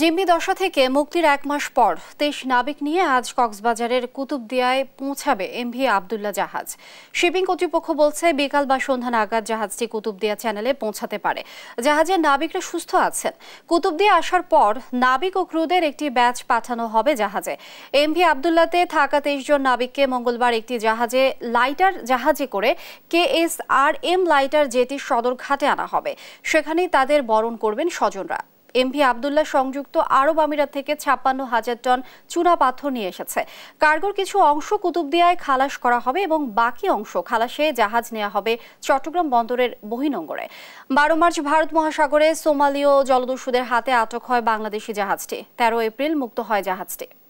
জিম্মি দশা থেকে মুক্তির এক মাস পর তেইশ নাবিক নিয়ে আজ কক্সবাজারের কুতুবদিয়ায় পৌঁছাবে এমভি আবদুল্লা জাহাজ শিপিং কর্তৃপক্ষ বলছে বিকাল বা সন্ধ্যা নাগাদ জাহাজটি কুতুবদিয়া চ্যানেলে পৌঁছাতে পারে জাহাজের নাবিকরা সুস্থ আছেন কুতুবদিয়া আসার পর নাবিক ও ক্রুদের একটি ব্যাচ পাঠানো হবে জাহাজে এমভি আবদুল্লাতে থাকা তেইশ জন নাবিককে মঙ্গলবার একটি জাহাজে লাইটার জাহাজে করে K S R M lighter jetty সদরঘাটে আনা হবে সেখানেই তাদের বরণ করবেন স্বজনরা এমভি আবদুল্লাহ সংযুক্ত আরব আমিরাত থেকে ছাপ্পান্ন হাজার টন চুনা পাথর নিয়ে এসেছে কার্গোর কিছু অংশ কুতুবদিয়ায় খালাস করা হবে এবং বাকি অংশ খালাসে জাহাজ নেওয়া হবে চট্টগ্রাম বন্দরের বহিনঙ্গরে বারো মার্চ ভারত মহাসাগরে সোমালীয় জলদস্যুদের হাতে আটক হয় বাংলাদেশি জাহাজটি তেরো এপ্রিল মুক্ত হয় জাহাজটি